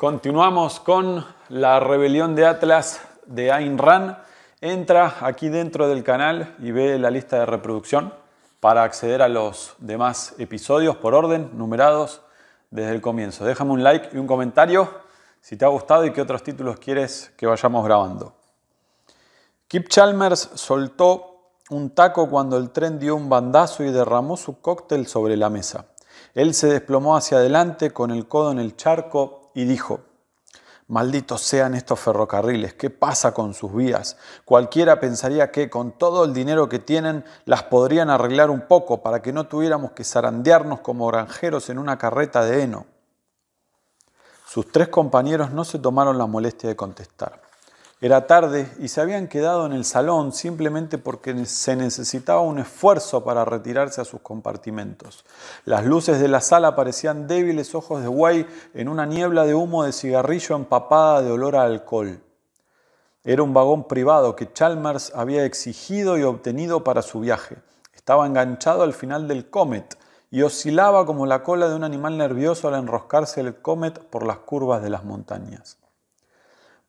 Continuamos con la rebelión de Atlas de Ayn Rand. Entra aquí dentro del canal y ve la lista de reproducción para acceder a los demás episodios por orden, numerados desde el comienzo. Déjame un like y un comentario si te ha gustado y qué otros títulos quieres que vayamos grabando. Kip Chalmers soltó un taco cuando el tren dio un bandazo y derramó su cóctel sobre la mesa. Él se desplomó hacia adelante con el codo en el charco y dijo, Malditos sean estos ferrocarriles, ¿qué pasa con sus vías? Cualquiera pensaría que con todo el dinero que tienen las podrían arreglar un poco para que no tuviéramos que zarandearnos como granjeros en una carreta de heno. Sus tres compañeros no se tomaron la molestia de contestar. Era tarde y se habían quedado en el salón simplemente porque se necesitaba un esfuerzo para retirarse a sus compartimentos. Las luces de la sala parecían débiles ojos de guay en una niebla de humo de cigarrillo empapada de olor a alcohol. Era un vagón privado que Chalmers había exigido y obtenido para su viaje. Estaba enganchado al final del Comet y oscilaba como la cola de un animal nervioso al enroscarse el Comet por las curvas de las montañas.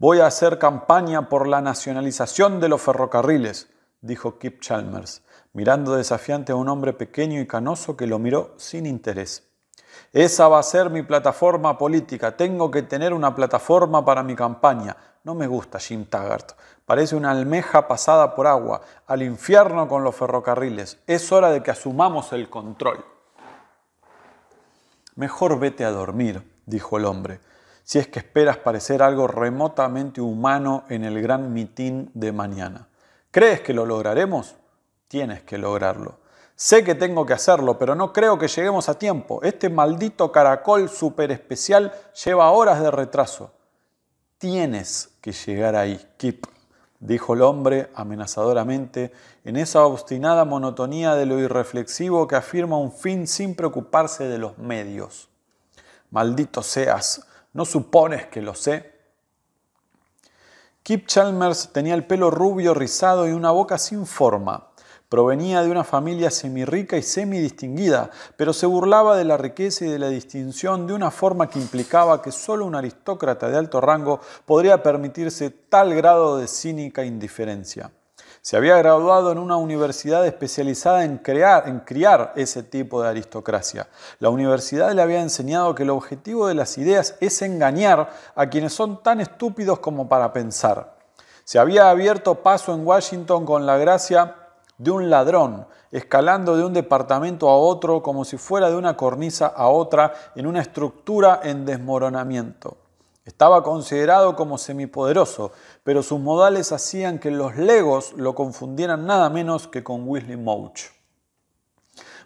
Voy a hacer campaña por la nacionalización de los ferrocarriles, dijo Kip Chalmers, mirando desafiante a un hombre pequeño y canoso que lo miró sin interés. Esa va a ser mi plataforma política. Tengo que tener una plataforma para mi campaña. No me gusta Jim Taggart. Parece una almeja pasada por agua. Al infierno con los ferrocarriles. Es hora de que asumamos el control. Mejor vete a dormir, dijo el hombre si es que esperas parecer algo remotamente humano en el gran mitin de mañana. ¿Crees que lo lograremos? Tienes que lograrlo. Sé que tengo que hacerlo, pero no creo que lleguemos a tiempo. Este maldito caracol super especial lleva horas de retraso. Tienes que llegar ahí, Kip, dijo el hombre amenazadoramente, en esa obstinada monotonía de lo irreflexivo que afirma un fin sin preocuparse de los medios. Maldito seas, ¿No supones que lo sé? Kip Chalmers tenía el pelo rubio rizado y una boca sin forma. Provenía de una familia rica y semidistinguida, pero se burlaba de la riqueza y de la distinción de una forma que implicaba que solo un aristócrata de alto rango podría permitirse tal grado de cínica indiferencia. Se había graduado en una universidad especializada en, crear, criar ese tipo de aristocracia. La universidad le había enseñado que el objetivo de las ideas es engañar a quienes son tan estúpidos como para pensar. Se había abierto paso en Washington con la gracia de un ladrón, escalando de un departamento a otro como si fuera de una cornisa a otra en una estructura en desmoronamiento. Estaba considerado como semipoderoso, pero sus modales hacían que los legos lo confundieran nada menos que con Wesley Mouch.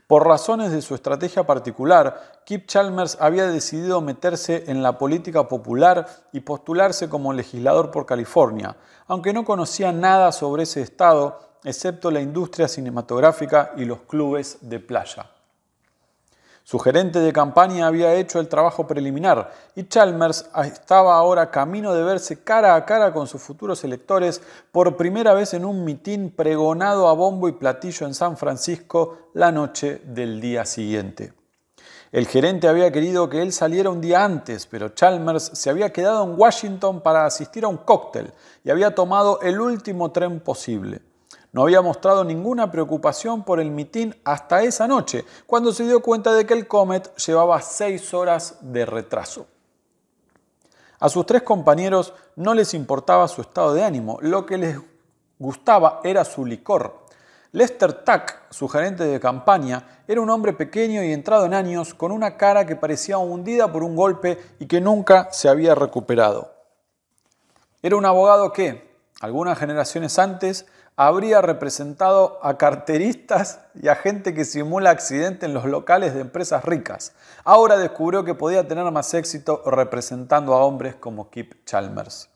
Por razones de su estrategia particular, Kip Chalmers había decidido meterse en la política popular y postularse como legislador por California, aunque no conocía nada sobre ese estado excepto la industria cinematográfica y los clubes de playa. Su gerente de campaña había hecho el trabajo preliminar y Chalmers estaba ahora camino de verse cara a cara con sus futuros electores por primera vez en un mitin pregonado a bombo y platillo en San Francisco la noche del día siguiente. El gerente había querido que él saliera un día antes, pero Chalmers se había quedado en Washington para asistir a un cóctel y había tomado el último tren posible. No había mostrado ninguna preocupación por el mitin hasta esa noche, cuando se dio cuenta de que el Comet llevaba seis horas de retraso. A sus tres compañeros no les importaba su estado de ánimo, lo que les gustaba era su licor. Lester Tack, su gerente de campaña, era un hombre pequeño y entrado en años, con una cara que parecía hundida por un golpe y que nunca se había recuperado. Era un abogado que, algunas generaciones antes, habría representado a carteristas y a gente que simula accidente en los locales de empresas ricas. Ahora descubrió que podía tener más éxito representando a hombres como Kip Chalmers.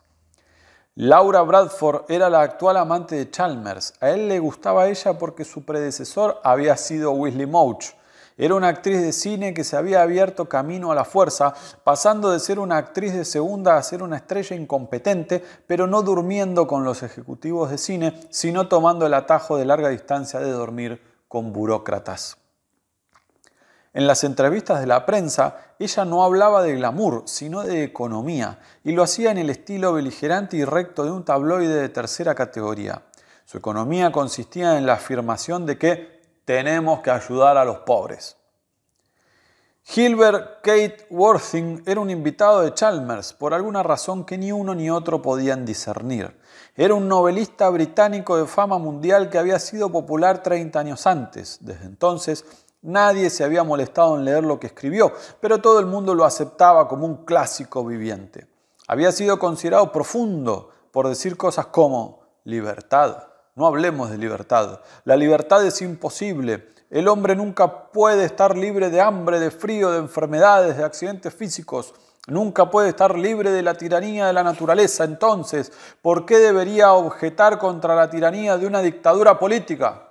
Laura Bradford era la actual amante de Chalmers. A él le gustaba ella porque su predecesor había sido Wesley Mouch, era una actriz de cine que se había abierto camino a la fuerza, pasando de ser una actriz de segunda a ser una estrella incompetente, pero no durmiendo con los ejecutivos de cine, sino tomando el atajo de larga distancia de dormir con burócratas. En las entrevistas de la prensa, ella no hablaba de glamour, sino de economía, y lo hacía en el estilo beligerante y recto de un tabloide de tercera categoría. Su economía consistía en la afirmación de que tenemos que ayudar a los pobres. Hilbert Kate Worthing era un invitado de Chalmers por alguna razón que ni uno ni otro podían discernir. Era un novelista británico de fama mundial que había sido popular 30 años antes. Desde entonces nadie se había molestado en leer lo que escribió, pero todo el mundo lo aceptaba como un clásico viviente. Había sido considerado profundo por decir cosas como libertad, no hablemos de libertad. La libertad es imposible. El hombre nunca puede estar libre de hambre, de frío, de enfermedades, de accidentes físicos. Nunca puede estar libre de la tiranía de la naturaleza. Entonces, ¿por qué debería objetar contra la tiranía de una dictadura política?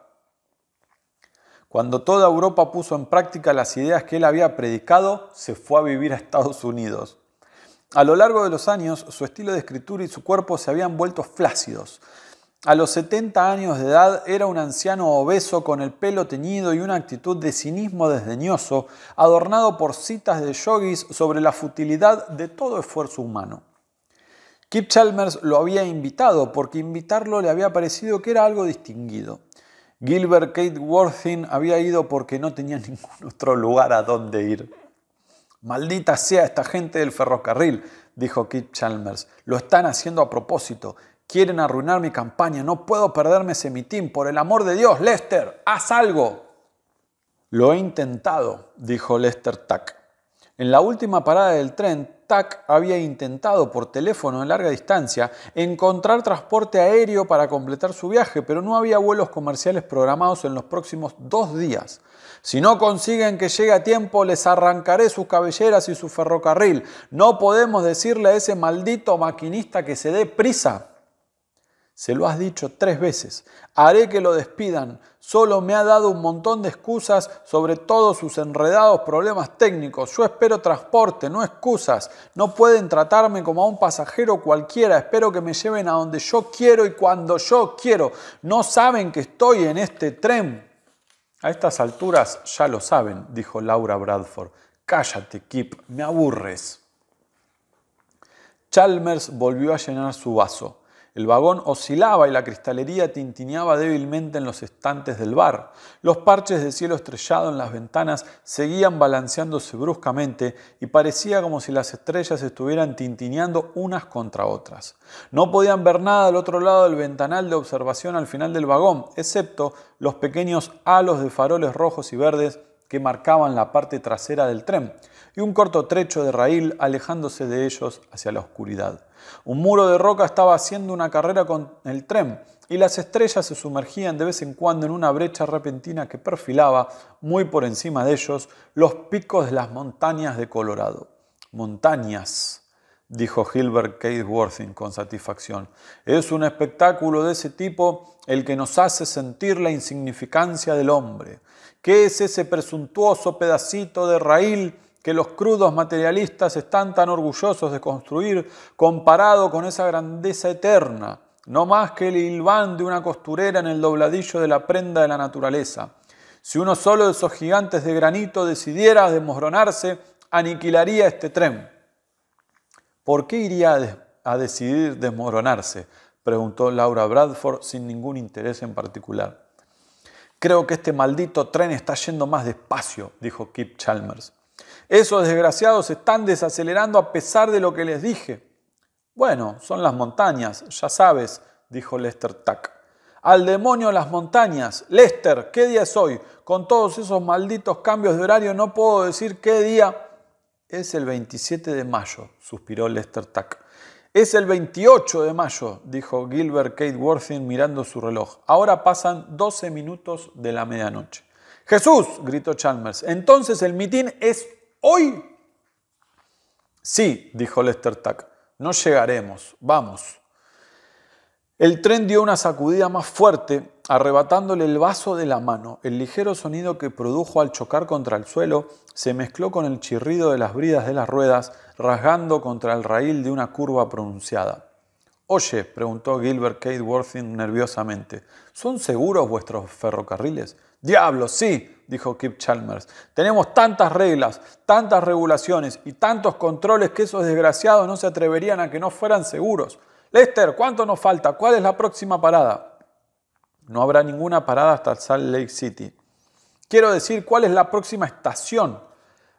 Cuando toda Europa puso en práctica las ideas que él había predicado, se fue a vivir a Estados Unidos. A lo largo de los años, su estilo de escritura y su cuerpo se habían vuelto flácidos. A los 70 años de edad era un anciano obeso con el pelo teñido y una actitud de cinismo desdeñoso, adornado por citas de yogis sobre la futilidad de todo esfuerzo humano. Kip Chalmers lo había invitado porque invitarlo le había parecido que era algo distinguido. Gilbert Kate Worthing había ido porque no tenía ningún otro lugar a donde ir. Maldita sea esta gente del ferrocarril, dijo Kip Chalmers. Lo están haciendo a propósito. Quieren arruinar mi campaña, no puedo perderme ese mitín. Por el amor de Dios, Lester, haz algo. Lo he intentado, dijo Lester Tack. En la última parada del tren, Tack había intentado por teléfono en larga distancia encontrar transporte aéreo para completar su viaje, pero no había vuelos comerciales programados en los próximos dos días. Si no consiguen que llegue a tiempo, les arrancaré sus cabelleras y su ferrocarril. No podemos decirle a ese maldito maquinista que se dé prisa. Se lo has dicho tres veces. Haré que lo despidan. Solo me ha dado un montón de excusas sobre todos sus enredados problemas técnicos. Yo espero transporte, no excusas. No pueden tratarme como a un pasajero cualquiera. Espero que me lleven a donde yo quiero y cuando yo quiero. No saben que estoy en este tren. A estas alturas ya lo saben, dijo Laura Bradford. Cállate, Kip, me aburres. Chalmers volvió a llenar su vaso. El vagón oscilaba y la cristalería tintineaba débilmente en los estantes del bar. Los parches de cielo estrellado en las ventanas seguían balanceándose bruscamente y parecía como si las estrellas estuvieran tintineando unas contra otras. No podían ver nada al otro lado del ventanal de observación al final del vagón, excepto los pequeños halos de faroles rojos y verdes que marcaban la parte trasera del tren y un corto trecho de raíl alejándose de ellos hacia la oscuridad. Un muro de roca estaba haciendo una carrera con el tren y las estrellas se sumergían de vez en cuando en una brecha repentina que perfilaba, muy por encima de ellos, los picos de las montañas de Colorado. Montañas, dijo Hilbert Keith Worthing con satisfacción. Es un espectáculo de ese tipo el que nos hace sentir la insignificancia del hombre. ¿Qué es ese presuntuoso pedacito de raíl que los crudos materialistas están tan orgullosos de construir comparado con esa grandeza eterna? No más que el hilván de una costurera en el dobladillo de la prenda de la naturaleza. Si uno solo de esos gigantes de granito decidiera desmoronarse, aniquilaría este tren. ¿Por qué iría a, decidir desmoronarse? preguntó Laura Bradford sin ningún interés en particular. Creo que este maldito tren está yendo más despacio, dijo Kip Chalmers. Esos desgraciados están desacelerando a pesar de lo que les dije. Bueno, son las montañas, ya sabes, dijo Lester Tuck. Al demonio las montañas. Lester, ¿qué día es hoy? Con todos esos malditos cambios de horario no puedo decir qué día. Es el 27 de mayo, suspiró Lester Tack. Es el 28 de mayo, dijo Gilbert Kate Worthing mirando su reloj. Ahora pasan 12 minutos de la medianoche. Jesús, gritó Chalmers, entonces el mitin es hoy. Sí, dijo Lester Tuck, no llegaremos, vamos. El tren dio una sacudida más fuerte, arrebatándole el vaso de la mano. El ligero sonido que produjo al chocar contra el suelo se mezcló con el chirrido de las bridas de las ruedas rasgando contra el raíl de una curva pronunciada. Oye, preguntó Gilbert Kate Worthing nerviosamente, ¿son seguros vuestros ferrocarriles? Diablo, sí, dijo Kip Chalmers. Tenemos tantas reglas, tantas regulaciones y tantos controles que esos desgraciados no se atreverían a que no fueran seguros. Lester, ¿cuánto nos falta? ¿Cuál es la próxima parada? No habrá ninguna parada hasta Salt Lake City. Quiero decir, ¿cuál es la próxima estación?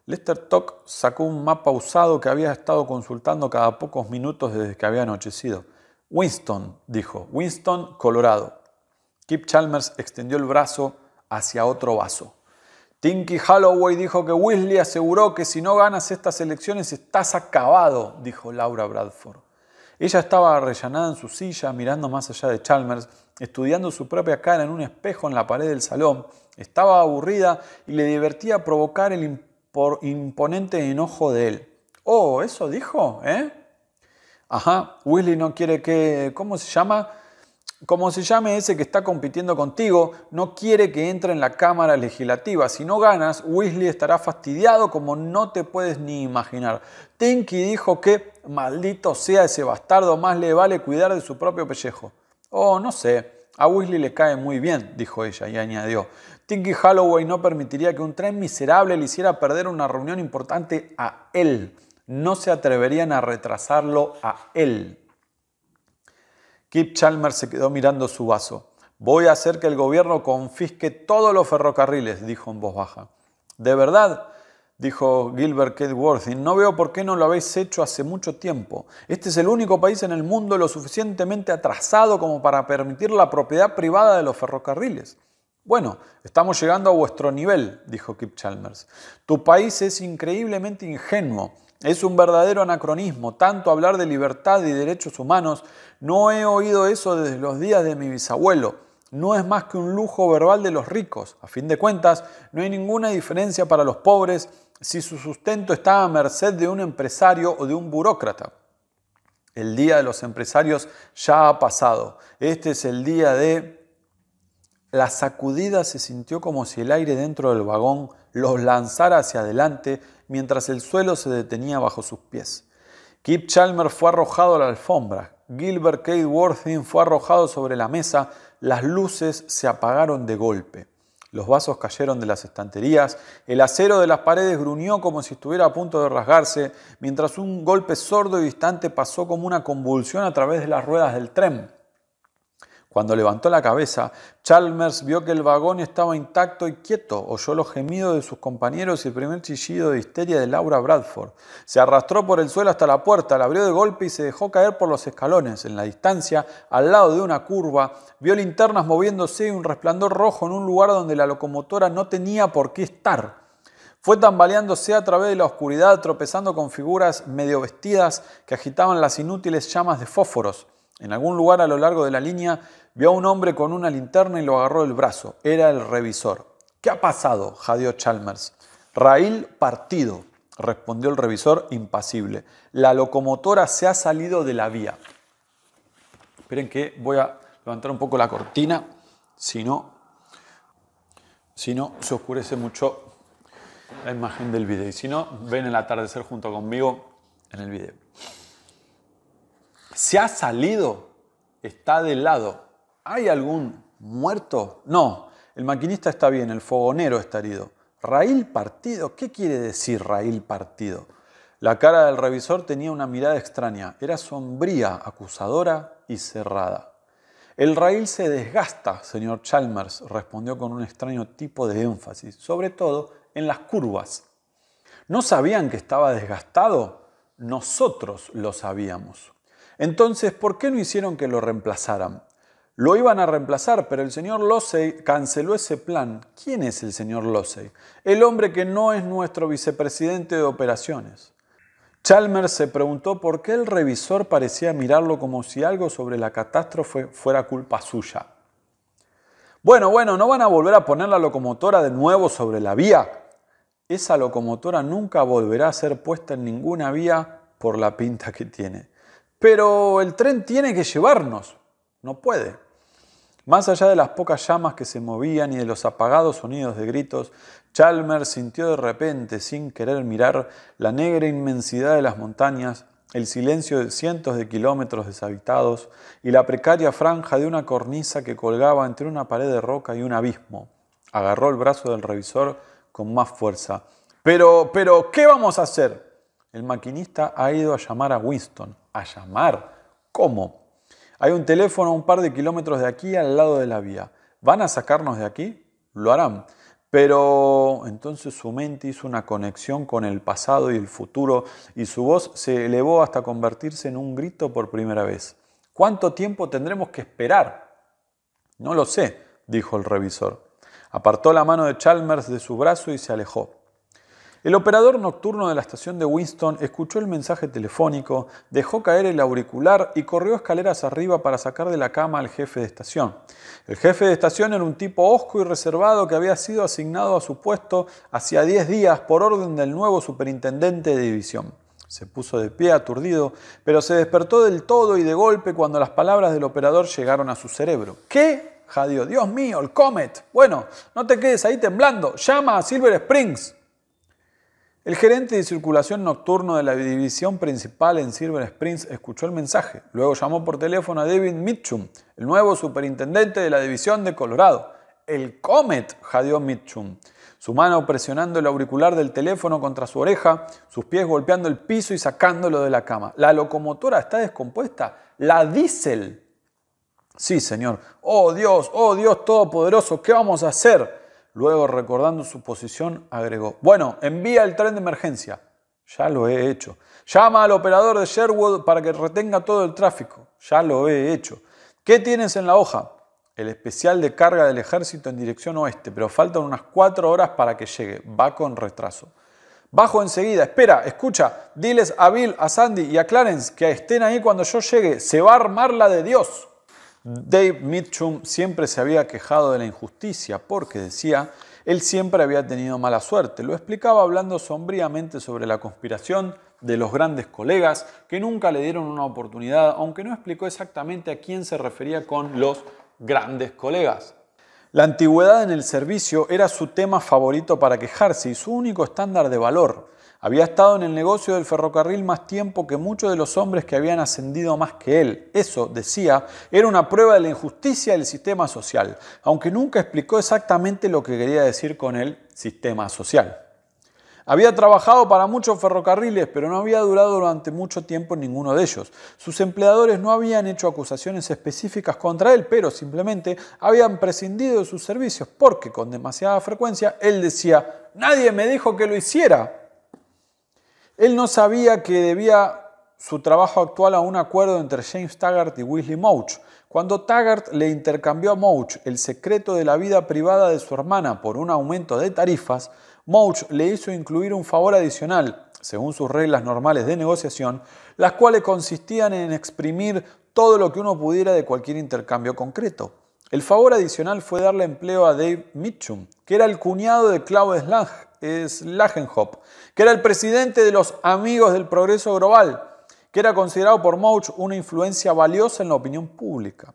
Lester sacó un mapa usado que había estado consultando cada pocos minutos desde que había anochecido. Winston, dijo, Winston, Colorado. Kip Chalmers extendió el brazo hacia otro vaso. Tinky Holloway dijo que Weasley aseguró que si no ganas estas elecciones estás acabado, dijo Laura Bradford. Ella estaba arrellanada en su silla, mirando más allá de Chalmers, estudiando su propia cara en un espejo en la pared del salón. Estaba aburrida y le divertía provocar el por imponente enojo de él. Oh, eso dijo, ¿eh? Ajá, Willy no quiere que... ¿Cómo se llama? Como se llame ese que está compitiendo contigo, no quiere que entre en la Cámara Legislativa. Si no ganas, Weasley estará fastidiado como no te puedes ni imaginar. Tinky dijo que, maldito sea ese bastardo, más le vale cuidar de su propio pellejo. Oh, no sé, a Weasley le cae muy bien, dijo ella y añadió. Tinky Holloway no permitiría que un tren miserable le hiciera perder una reunión importante a él. No se atreverían a retrasarlo a él. Kip Chalmers se quedó mirando su vaso. Voy a hacer que el gobierno confisque todos los ferrocarriles, dijo en voz baja. ¿De verdad? dijo Gilbert Kedworthy. No veo por qué no lo habéis hecho hace mucho tiempo. Este es el único país en el mundo lo suficientemente atrasado como para permitir la propiedad privada de los ferrocarriles. Bueno, estamos llegando a vuestro nivel, dijo Kip Chalmers. Tu país es increíblemente ingenuo. Es un verdadero anacronismo, tanto hablar de libertad y derechos humanos. No he oído eso desde los días de mi bisabuelo. No es más que un lujo verbal de los ricos. A fin de cuentas, no hay ninguna diferencia para los pobres si su sustento está a merced de un empresario o de un burócrata. El día de los empresarios ya ha pasado. Este es el día de la sacudida se sintió como si el aire dentro del vagón los lanzara hacia adelante mientras el suelo se detenía bajo sus pies. Kip Chalmer fue arrojado a la alfombra. Gilbert Kate Worthing fue arrojado sobre la mesa. Las luces se apagaron de golpe. Los vasos cayeron de las estanterías. El acero de las paredes gruñó como si estuviera a punto de rasgarse, mientras un golpe sordo y distante pasó como una convulsión a través de las ruedas del tren. Cuando levantó la cabeza, Chalmers vio que el vagón estaba intacto y quieto, oyó los gemidos de sus compañeros y el primer chillido de histeria de Laura Bradford. Se arrastró por el suelo hasta la puerta, la abrió de golpe y se dejó caer por los escalones. En la distancia, al lado de una curva, vio linternas moviéndose y un resplandor rojo en un lugar donde la locomotora no tenía por qué estar. Fue tambaleándose a través de la oscuridad, tropezando con figuras medio vestidas que agitaban las inútiles llamas de fósforos. En algún lugar a lo largo de la línea vio a un hombre con una linterna y lo agarró del brazo. Era el revisor. ¿Qué ha pasado? jadeó Chalmers. Raíl partido, respondió el revisor impasible. La locomotora se ha salido de la vía. Esperen que voy a levantar un poco la cortina, si no, si no se oscurece mucho la imagen del video. Y si no, ven el atardecer junto conmigo en el video se ha salido, está de lado. ¿Hay algún muerto? No, el maquinista está bien, el fogonero está herido. Raíl partido, ¿qué quiere decir raíl partido? La cara del revisor tenía una mirada extraña, era sombría, acusadora y cerrada. El raíl se desgasta, señor Chalmers, respondió con un extraño tipo de énfasis, sobre todo en las curvas. ¿No sabían que estaba desgastado? Nosotros lo sabíamos. Entonces, ¿por qué no hicieron que lo reemplazaran? Lo iban a reemplazar, pero el señor Losey canceló ese plan. ¿Quién es el señor Losey? El hombre que no es nuestro vicepresidente de operaciones. Chalmers se preguntó por qué el revisor parecía mirarlo como si algo sobre la catástrofe fuera culpa suya. Bueno, bueno, ¿no van a volver a poner la locomotora de nuevo sobre la vía? Esa locomotora nunca volverá a ser puesta en ninguna vía por la pinta que tiene. Pero el tren tiene que llevarnos, no puede. Más allá de las pocas llamas que se movían y de los apagados sonidos de gritos, Chalmers sintió de repente, sin querer mirar, la negra inmensidad de las montañas, el silencio de cientos de kilómetros deshabitados y la precaria franja de una cornisa que colgaba entre una pared de roca y un abismo. Agarró el brazo del revisor con más fuerza. Pero, pero, ¿qué vamos a hacer? El maquinista ha ido a llamar a Winston. ¿A llamar? ¿Cómo? Hay un teléfono a un par de kilómetros de aquí al lado de la vía. ¿Van a sacarnos de aquí? Lo harán. Pero entonces su mente hizo una conexión con el pasado y el futuro y su voz se elevó hasta convertirse en un grito por primera vez. ¿Cuánto tiempo tendremos que esperar? No lo sé, dijo el revisor. Apartó la mano de Chalmers de su brazo y se alejó. El operador nocturno de la estación de Winston escuchó el mensaje telefónico, dejó caer el auricular y corrió escaleras arriba para sacar de la cama al jefe de estación. El jefe de estación era un tipo osco y reservado que había sido asignado a su puesto hacía 10 días por orden del nuevo superintendente de división. Se puso de pie aturdido, pero se despertó del todo y de golpe cuando las palabras del operador llegaron a su cerebro. ¿Qué? jadió, Dios mío, el Comet. Bueno, no te quedes ahí temblando. Llama a Silver Springs. El gerente de circulación nocturno de la división principal en Silver Springs escuchó el mensaje. Luego llamó por teléfono a David Mitchum, el nuevo superintendente de la división de Colorado. El Comet, jadeó Mitchum. Su mano presionando el auricular del teléfono contra su oreja, sus pies golpeando el piso y sacándolo de la cama. La locomotora está descompuesta. La diésel. Sí, señor. Oh Dios, oh Dios todopoderoso, ¿qué vamos a hacer? Luego, recordando su posición, agregó, bueno, envía el tren de emergencia. Ya lo he hecho. Llama al operador de Sherwood para que retenga todo el tráfico. Ya lo he hecho. ¿Qué tienes en la hoja? El especial de carga del ejército en dirección oeste, pero faltan unas cuatro horas para que llegue. Va con retraso. Bajo enseguida. Espera, escucha. Diles a Bill, a Sandy y a Clarence que estén ahí cuando yo llegue. Se va a armar la de Dios. Dave Mitchum siempre se había quejado de la injusticia porque decía, él siempre había tenido mala suerte. Lo explicaba hablando sombríamente sobre la conspiración de los grandes colegas que nunca le dieron una oportunidad, aunque no explicó exactamente a quién se refería con los grandes colegas. La antigüedad en el servicio era su tema favorito para quejarse y su único estándar de valor. Había estado en el negocio del ferrocarril más tiempo que muchos de los hombres que habían ascendido más que él. Eso, decía, era una prueba de la injusticia del sistema social, aunque nunca explicó exactamente lo que quería decir con el sistema social. Había trabajado para muchos ferrocarriles, pero no había durado durante mucho tiempo ninguno de ellos. Sus empleadores no habían hecho acusaciones específicas contra él, pero simplemente habían prescindido de sus servicios porque con demasiada frecuencia él decía, nadie me dijo que lo hiciera. Él no sabía que debía su trabajo actual a un acuerdo entre James Taggart y Wesley Mouch. Cuando Taggart le intercambió a Mouch el secreto de la vida privada de su hermana por un aumento de tarifas, Mouch le hizo incluir un favor adicional, según sus reglas normales de negociación, las cuales consistían en exprimir todo lo que uno pudiera de cualquier intercambio concreto. El favor adicional fue darle empleo a Dave Mitchum, que era el cuñado de Claude Slang, es Lagenhop, que era el presidente de los Amigos del Progreso Global, que era considerado por Mouch una influencia valiosa en la opinión pública.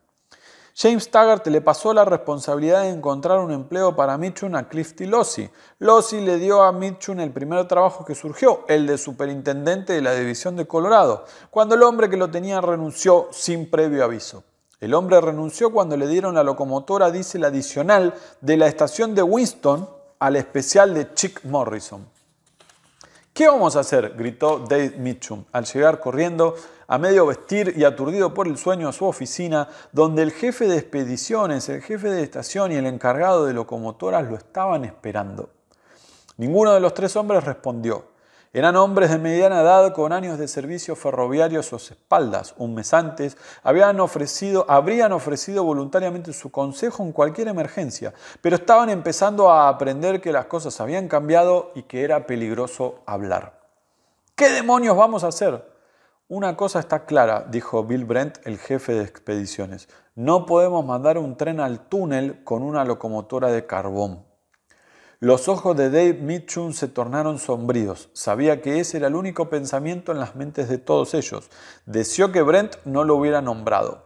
James Taggart le pasó la responsabilidad de encontrar un empleo para Mitchum a Clifty Lossi. Lossi le dio a Mitchum el primer trabajo que surgió, el de superintendente de la División de Colorado, cuando el hombre que lo tenía renunció sin previo aviso. El hombre renunció cuando le dieron la locomotora diesel adicional de la estación de Winston al especial de Chick Morrison. ¿Qué vamos a hacer? gritó Dave Mitchum al llegar corriendo, a medio vestir y aturdido por el sueño a su oficina, donde el jefe de expediciones, el jefe de estación y el encargado de locomotoras lo estaban esperando. Ninguno de los tres hombres respondió. Eran hombres de mediana edad con años de servicio ferroviario a sus espaldas. Un mes antes habían ofrecido, habrían ofrecido voluntariamente su consejo en cualquier emergencia, pero estaban empezando a aprender que las cosas habían cambiado y que era peligroso hablar. ¿Qué demonios vamos a hacer? Una cosa está clara, dijo Bill Brent, el jefe de expediciones. No podemos mandar un tren al túnel con una locomotora de carbón. Los ojos de Dave Mitchum se tornaron sombríos. Sabía que ese era el único pensamiento en las mentes de todos ellos. Deseó que Brent no lo hubiera nombrado.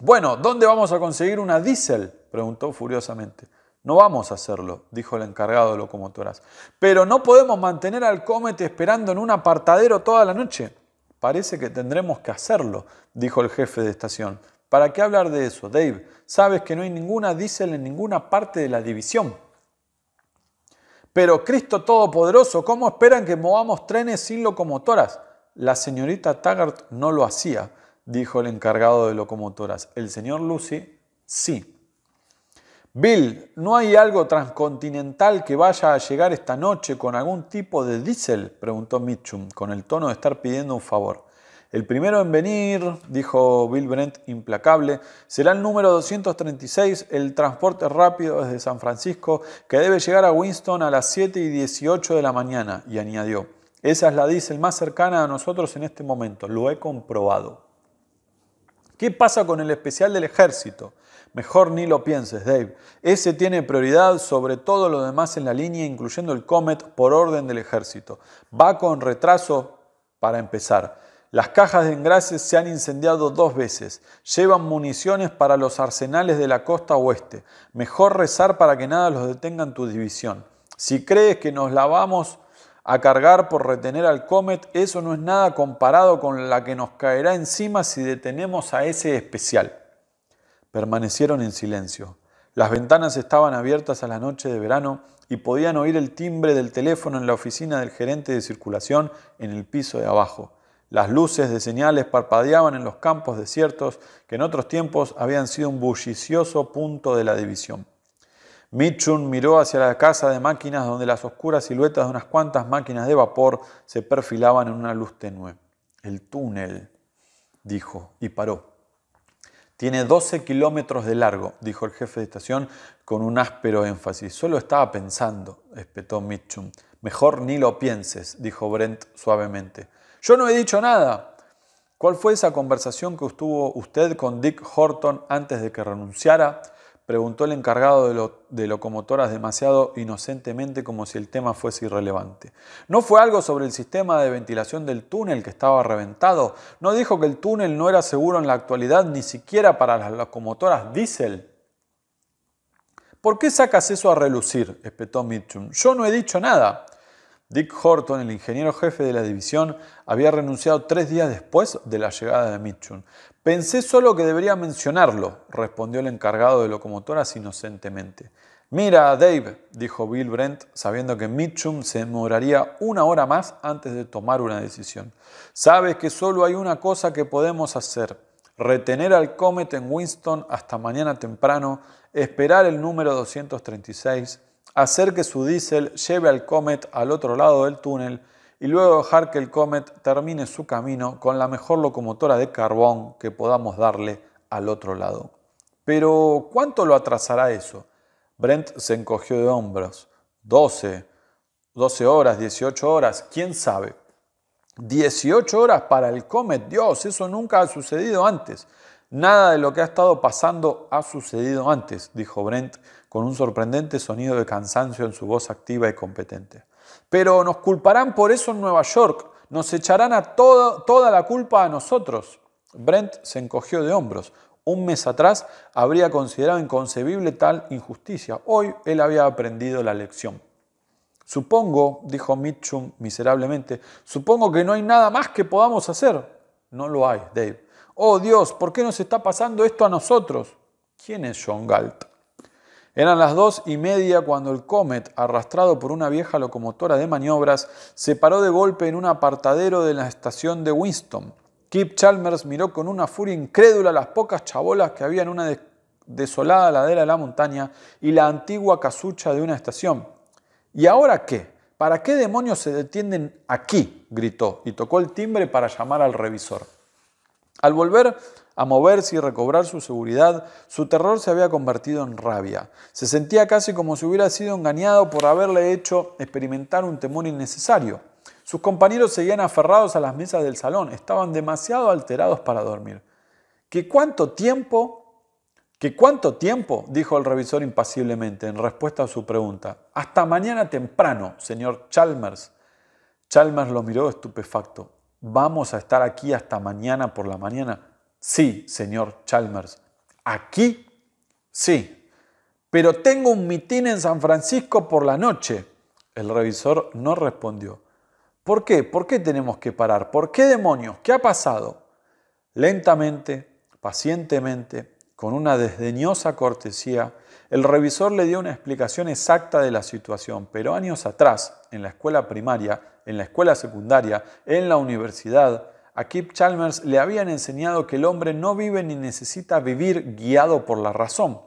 Bueno, ¿dónde vamos a conseguir una diésel? preguntó furiosamente. No vamos a hacerlo, dijo el encargado de locomotoras. Pero no podemos mantener al comete esperando en un apartadero toda la noche. Parece que tendremos que hacerlo, dijo el jefe de estación. ¿Para qué hablar de eso, Dave? Sabes que no hay ninguna diésel en ninguna parte de la división. Pero Cristo Todopoderoso, ¿cómo esperan que movamos trenes sin locomotoras? La señorita Taggart no lo hacía, dijo el encargado de locomotoras. El señor Lucy, sí. Bill, ¿no hay algo transcontinental que vaya a llegar esta noche con algún tipo de diésel? preguntó Mitchum, con el tono de estar pidiendo un favor. El primero en venir, dijo Bill Brent implacable, será el número 236, el transporte rápido desde San Francisco, que debe llegar a Winston a las 7 y 18 de la mañana, y añadió, esa es la diésel más cercana a nosotros en este momento, lo he comprobado. ¿Qué pasa con el especial del ejército? Mejor ni lo pienses, Dave. Ese tiene prioridad sobre todo lo demás en la línea, incluyendo el Comet, por orden del ejército. Va con retraso para empezar. Las cajas de engrases se han incendiado dos veces. Llevan municiones para los arsenales de la costa oeste. Mejor rezar para que nada los detenga en tu división. Si crees que nos la vamos a cargar por retener al Comet, eso no es nada comparado con la que nos caerá encima si detenemos a ese especial. Permanecieron en silencio. Las ventanas estaban abiertas a la noche de verano y podían oír el timbre del teléfono en la oficina del gerente de circulación en el piso de abajo. Las luces de señales parpadeaban en los campos desiertos que en otros tiempos habían sido un bullicioso punto de la división. Mitchum miró hacia la casa de máquinas donde las oscuras siluetas de unas cuantas máquinas de vapor se perfilaban en una luz tenue. El túnel, dijo, y paró. Tiene 12 kilómetros de largo, dijo el jefe de estación con un áspero énfasis. Solo estaba pensando, espetó Mitchum. Mejor ni lo pienses, dijo Brent suavemente. Yo no he dicho nada. ¿Cuál fue esa conversación que estuvo usted con Dick Horton antes de que renunciara? Preguntó el encargado de, locomotoras demasiado inocentemente como si el tema fuese irrelevante. No fue algo sobre el sistema de ventilación del túnel que estaba reventado. No dijo que el túnel no era seguro en la actualidad ni siquiera para las locomotoras diésel. ¿Por qué sacas eso a relucir? espetó Mitchum. Yo no he dicho nada. Dick Horton, el ingeniero jefe de la división, había renunciado tres días después de la llegada de Mitchum. Pensé solo que debería mencionarlo, respondió el encargado de locomotoras inocentemente. Mira, Dave, dijo Bill Brent, sabiendo que Mitchum se demoraría una hora más antes de tomar una decisión. Sabes que solo hay una cosa que podemos hacer. Retener al Comet en Winston hasta mañana temprano, esperar el número 236 hacer que su diésel lleve al Comet al otro lado del túnel y luego dejar que el Comet termine su camino con la mejor locomotora de carbón que podamos darle al otro lado. Pero, ¿cuánto lo atrasará eso? Brent se encogió de hombros. 12, 12 horas, 18 horas, quién sabe. 18 horas para el Comet, Dios, eso nunca ha sucedido antes. Nada de lo que ha estado pasando ha sucedido antes, dijo Brent con un sorprendente sonido de cansancio en su voz activa y competente. Pero nos culparán por eso en Nueva York, nos echarán a todo, toda la culpa a nosotros. Brent se encogió de hombros. Un mes atrás habría considerado inconcebible tal injusticia. Hoy él había aprendido la lección. Supongo, dijo Mitchum miserablemente, supongo que no hay nada más que podamos hacer. No lo hay, Dave. Oh Dios, ¿por qué nos está pasando esto a nosotros? ¿Quién es John Galt? Eran las dos y media cuando el Comet, arrastrado por una vieja locomotora de maniobras, se paró de golpe en un apartadero de la estación de Winston. Kip Chalmers miró con una furia incrédula las pocas chabolas que había en una desolada ladera de la montaña y la antigua casucha de una estación. ¿Y ahora qué? ¿Para qué demonios se detienen aquí? gritó y tocó el timbre para llamar al revisor. Al volver, a moverse y recobrar su seguridad, su terror se había convertido en rabia. Se sentía casi como si hubiera sido engañado por haberle hecho experimentar un temor innecesario. Sus compañeros seguían aferrados a las mesas del salón, estaban demasiado alterados para dormir. ¿Qué cuánto tiempo? ¿Qué cuánto tiempo? dijo el revisor impasiblemente en respuesta a su pregunta. Hasta mañana temprano, señor Chalmers. Chalmers lo miró estupefacto. ¿Vamos a estar aquí hasta mañana por la mañana? Sí, señor Chalmers. ¿Aquí? Sí. Pero tengo un mitin en San Francisco por la noche. El revisor no respondió. ¿Por qué? ¿Por qué tenemos que parar? ¿Por qué demonios? ¿Qué ha pasado? Lentamente, pacientemente, con una desdeñosa cortesía, el revisor le dio una explicación exacta de la situación, pero años atrás, en la escuela primaria, en la escuela secundaria, en la universidad, a Kip Chalmers le habían enseñado que el hombre no vive ni necesita vivir guiado por la razón.